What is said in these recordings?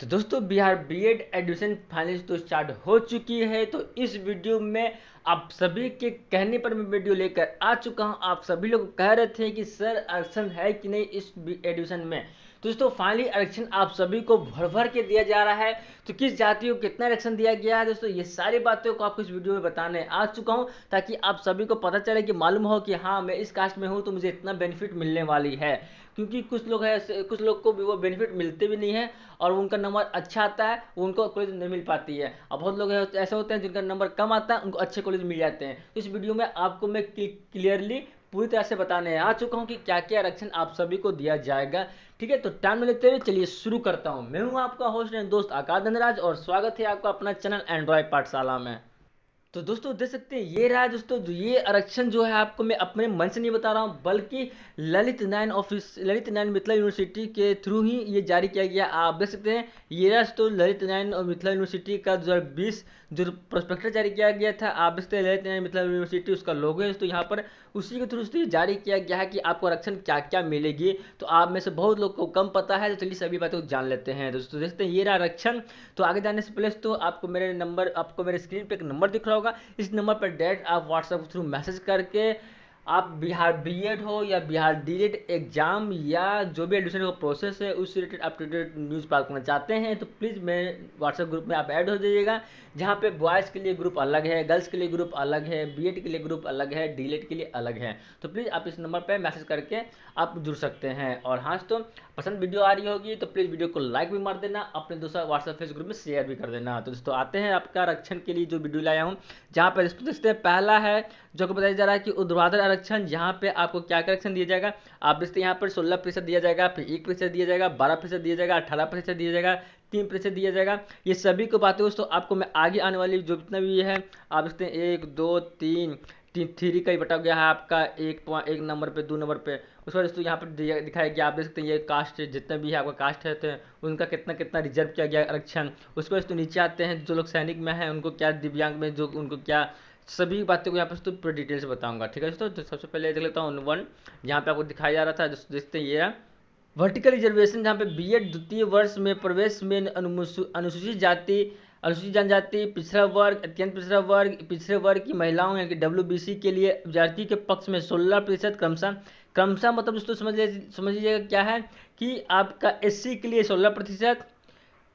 तो दोस्तों Bihar BEd admission final तो स्टार्ट हो चुकी है तो इस वीडियो में आप सभी के कहने पर मैं वीडियो लेकर आ चुका हूं आप सभी लोग कह रहे थे कि सर आरक्षण है कि नहीं इस एडमिशन में तो दोस्तों फाइनली आरक्षण आप सभी को भर भर के दिया जा रहा है तो किस जाति को कितना आरक्षण दिया गया है दोस्तों ये सारी बातों को आपको इस वीडियो में बताने आ चुका हूँ ताकि आप सभी को पता चले कि मालूम हो कि हाँ मैं इस कास्ट में हूँ तो मुझे इतना बेनिफिट मिलने वाली है क्योंकि कुछ लोग है कुछ लोग को भी वो बेनिफिट मिलते भी नहीं है और उनका नंबर अच्छा आता है उनको कॉलेज तो नहीं मिल पाती है और बहुत लोग ऐसे होते हैं जिनका नंबर कम आता है उनको अच्छे कॉलेज कॉलेज मिल जाते हैं इस वीडियो में आपको मैं क्लियरली पूरी तरह से बताने आ चुका हूँ कि क्या क्या आरक्षण आप सभी को दिया जाएगा ठीक है तो टाइम लेते हुए चलिए शुरू करता हूँ मैं हूँ आपका होस्ट एंड दोस्त आकाश धनराज और स्वागत है आपका अपना चैनल एंड्रॉय पाठशाला में तो दोस्तों देख सकते हैं ये रहा दोस्तों ये आरक्षण जो है आपको मैं अपने मन से नहीं बता रहा हूँ बल्कि ललित नारायण ऑफिस ललित नारायण मिथिला यूनिवर्सिटी के थ्रू ही ये जारी किया गया आप देख सकते हैं ये रहा दोस्तों ललित नारायण और मिथिला यूनिवर्सिटी का दो जो प्रोस्पेक्टर जारी किया गया था आप देख सकते हैं ललित नारायण मिथिला यूनिवर्सिटी उसका लोगो है दोस्तों यहाँ पर उसी के थ्रू से जारी किया गया है कि आपको आरक्षण क्या क्या मिलेगी तो आप में से बहुत लोग को कम पता है तो चलिए सभी बातों को जान लेते हैं दोस्तों देखते हैं ये रहा आरक्षण तो आगे जाने से पहले तो आपको मेरे नंबर आपको मेरे स्क्रीन पर एक नंबर दिख रहा होगा इस नंबर पर डायरेक्ट आप व्हाट्सएप के थ्रू मैसेज करके आप बिहार बीएड हो या बिहार डी एग्ज़ाम या जो भी एडमिशन का प्रोसेस है उस रिलेटेड आप टू न्यूज़ प्राप्त करना चाहते हैं तो प्लीज़ मेरे व्हाट्सएप ग्रुप में आप ऐड हो जाइएगा जहाँ पे बॉयज़ के लिए ग्रुप अलग है गर्ल्स के लिए ग्रुप अलग है बीएड के लिए ग्रुप अलग है डी के लिए अलग है तो प्लीज़ आप इस नंबर पर मैसेज करके आप जुड़ सकते हैं और हाँ तो पसंद वीडियो आ रही होगी तो प्लीज़ वीडियो को लाइक भी मार देना अपने दोस्तों व्हाट्सएप फेस ग्रुप में शेयर भी कर देना तो दोस्तों आते हैं आपका रक्षण के लिए जो वीडियो लाया हूँ जहाँ पर दोस्तों पहला है जो को बताया जा रहा है कि उद्वादर आरक्षण यहाँ पे आपको क्या करेक्शन दिया जाएगा आप देखते यहाँ पर सोलह प्रतिशत दिया जाएगा फिर एक प्रतिशत दिया जाएगा बारह प्रतिशत दिया जाएगा अठारह प्रतिशत दिया जाएगा तीन प्रतिशत दिया जाएगा ये सभी को बातें दोस्तों आपको मैं आगे आने वाली जो जितना भी है आप देखते हैं एक दो तीन तीन थ्री का ही बटा गया है आपका एक पॉइंट एक नंबर पे दो नंबर पे उसके बाद दोस्तों यहाँ पर दिखाया गया आप देख सकते हैं ये कास्ट जितना भी है आपका कास्ट है हैं उनका कितना कितना रिजर्व किया गया आरक्षण उसके बाद दोस्तों नीचे आते हैं जो लोग सैनिक में हैं उनको क्या दिव्यांग में जो उनको क्या सभी बातें को यहाँ पर तो डिटेल से बताऊंगा ठीक है दोस्तों तो सबसे पहले देख लेता हूँ वन यहाँ पे आपको दिखाया जा रहा था देखते हैं ये वर्टिकल रिजर्वेशन जहाँ पे बीएड द्वितीय वर्ष में प्रवेश में अनुसूचित जाति अनुसूचित जनजाति पिछड़ा वर्ग अत्यंत पिछड़ा वर्ग पिछड़े वर्ग की महिलाओं यानी कि डब्ल्यू के लिए अभ्यर्थी के पक्ष में सोलह प्रतिशत क्रमशः क्रमशः मतलब दोस्तों समझ समझ लीजिएगा क्या है कि आपका एस के लिए सोलह प्रतिशत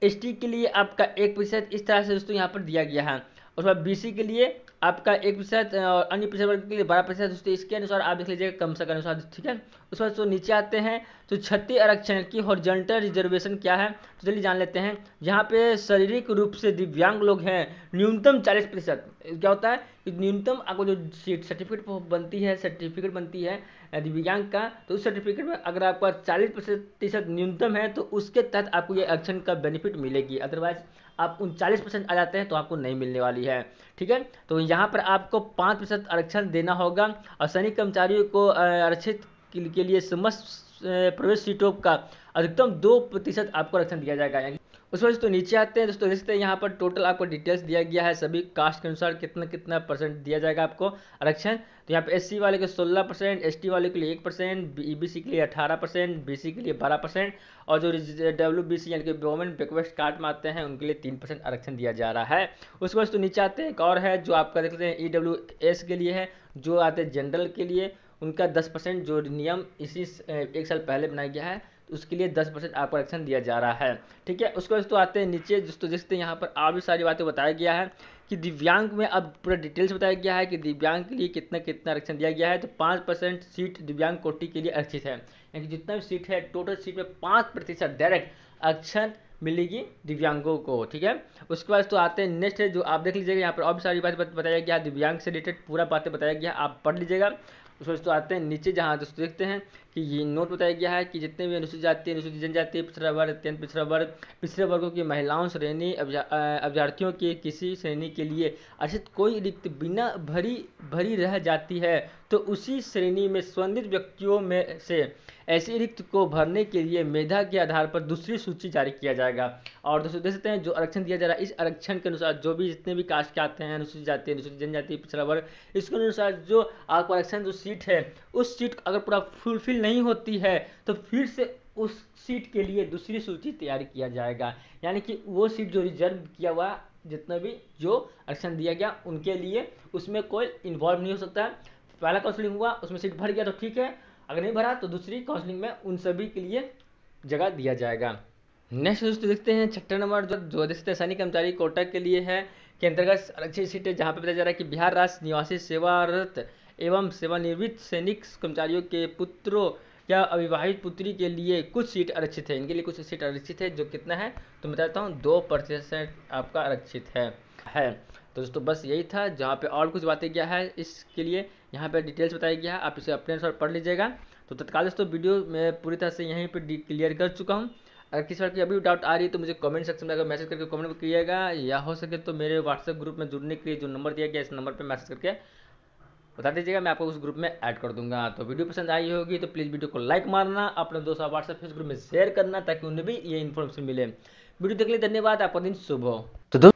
एस के लिए आपका एक प्रतिशत इस तरह से दोस्तों यहाँ पर दिया गया है उसके बाद बी के लिए आपका एक प्रतिशत और अन्य पिछड़े वर्ग के लिए बारह प्रतिशत दोस्तों इसके अनुसार आप देख लीजिएगा कम से कम अनुसार ठीक है उसके बाद जो तो नीचे आते हैं तो छत्तीस आरक्षण की हॉर्जेंटल रिजर्वेशन क्या है तो चलिए जान लेते हैं यहाँ पे शारीरिक रूप से दिव्यांग लोग हैं न्यूनतम चालीस प्रतिशत क्या होता है कि न्यूनतम आपको जो सर्टिफिकेट बनती है सर्टिफिकेट बनती है दिव्यांग का तो उस सर्टिफिकेट में अगर आपका चालीस प्रतिशत न्यूनतम है तो उसके तहत आपको ये आरक्षण का बेनिफिट मिलेगी अदरवाइज आप उनचालीस परसेंट आ जाते हैं तो आपको नहीं मिलने वाली है ठीक है तो यहाँ पर आपको पाँच प्रतिशत आरक्षण देना होगा और सैनिक कर्मचारियों को आरक्षित के लिए समस्त प्रवेश सीटों का अधिकतम दो प्रतिशत आपको आरक्षण दिया जाएगा उस बाद दोस्तों नीचे आते हैं दोस्तों देख सकते हैं यहाँ पर टोटल आपको डिटेल्स दिया गया है सभी कास्ट के अनुसार कितना कितना परसेंट दिया जाएगा आपको आरक्षण तो यहाँ पे एससी वाले के 16 परसेंट एस वाले के लिए एक परसेंट ई e के लिए 18 परसेंट बी के लिए 12 परसेंट और जो डब्ल्यू बी सी यानी कि वोमेन बैकवर्स्ट कार्ड में आते हैं उनके लिए तीन परसेंट आरक्षण दिया जा रहा है उसके बाद तो नीचे आते हैं एक और है जो आपका देखते हैं ई e के लिए है जो आते हैं जनरल के लिए उनका दस परसेंट जो नियम इसी एक साल पहले बनाया गया है उसके लिए दस परसेंट आपको आरक्षण दिया जा रहा है ठीक है उसके दोस्तों आते हैं नीचे दोस्तों देखते हैं यहाँ पर और भी सारी बातें बताया गया है कि दिव्यांग में अब पूरा डिटेल्स बताया गया है कि दिव्यांग के लिए कितना कितना आरक्षण दिया गया है तो पाँच परसेंट सीट दिव्यांग कोटि के लिए आरक्षित है यानी कि जितना भी सीट है टोटल सीट में पाँच प्रतिशत डायरेक्ट आरक्षण मिलेगी दिव्यांगों को ठीक है उसके बाद तो आते हैं नेक्स्ट है जो आप देख लीजिएगा यहाँ पर और भी सारी बात बताया गया दिव्यांग से रिलेटेड पूरा बातें बताया गया आप पढ़ लीजिएगा उसमें दोस्तों आते हैं नीचे जहाँ दोस्तों देखते हैं कि ये नोट बताया गया है कि जितने भी अनुसूचित जाति अनुसूचित जनजाति पिछड़ा वर्ग अत्यंत पिछड़ा वर्ग पिछड़े वर्गों की महिलाओं श्रेणी अभ्यार्थियों के किसी श्रेणी के लिए अर्षित कोई रिक्त बिना भरी भरी रह जाती है तो उसी श्रेणी में संबंधित व्यक्तियों में से ऐसी रिक्त को भरने के लिए मेधा के आधार पर दूसरी सूची जारी किया जाएगा और दोस्तों देख सकते हैं जो आरक्षण दिया जा रहा है इस आरक्षण के अनुसार जो भी जितने भी कास्ट के आते हैं अनुसूचित जाति अनुसूचित जनजाति पिछड़ा वर्ग इसके अनुसार जो आपको आरक्षण जो सीट है उस सीट अगर पूरा फुलफिल नहीं होती है तो फिर से उस सीट के लिए दूसरी सूची तैयार किया जाएगा यानी कि वो सीट जो रिजर्व किया हुआ जितना भी जो आरक्षण दिया गया उनके लिए उसमें कोई इन्वॉल्व नहीं हो सकता है पहला काउंसलिंग हुआ उसमें सीट भर गया तो ठीक है अगर नहीं भरा तो दूसरी काउंसलिंग में उन सभी के लिए जगह दिया जाएगा नेक्स्ट दोस्तों देखते हैं छठे नंबर जो ज्योतिष सैनिक कर्मचारी कोटा के लिए है के अंतर्गत आरक्षित सीटें जहाँ पर बताया जा रहा है कि बिहार राष्ट्र निवासी सेवारत एवं सेवानिवृत्त सैनिक कर्मचारियों के पुत्रों या अविवाहित पुत्री के लिए कुछ सीट आरक्षित है इनके लिए कुछ सीट आरक्षित है जो कितना है तो मैं बताता हूँ दो प्रतिशत आपका आरक्षित है है तो दोस्तों बस यही था जहाँ पे और कुछ बातें किया है इसके लिए यहाँ पे डिटेल्स बताया गया है आप इसे अपने अनुसार पढ़ लीजिएगा तो तत्काल दोस्तों वीडियो मैं पूरी तरह से यहीं पर क्लियर कर चुका हूँ अगर किसी बार की अभी डाउट आ रही है तो मुझे कमेंट सेक्शन में अगर मैसेज करके कमेंट कीजिएगा या हो सके तो मेरे व्हाट्सएप ग्रुप में जुड़ने के लिए जो नंबर दिया गया इस नंबर पर मैसेज करके बता दीजिएगा मैं आपको उस ग्रुप में ऐड कर दूंगा तो वीडियो पसंद आई होगी तो प्लीज़ वीडियो को लाइक मारना अपने दोस्तों व्हाट्सएप फेस ग्रुप में शेयर करना ताकि उन्हें भी ये इन्फॉर्मेशन मिले वीडियो देखने लिए धन्यवाद आपका दिन शुभ हो तो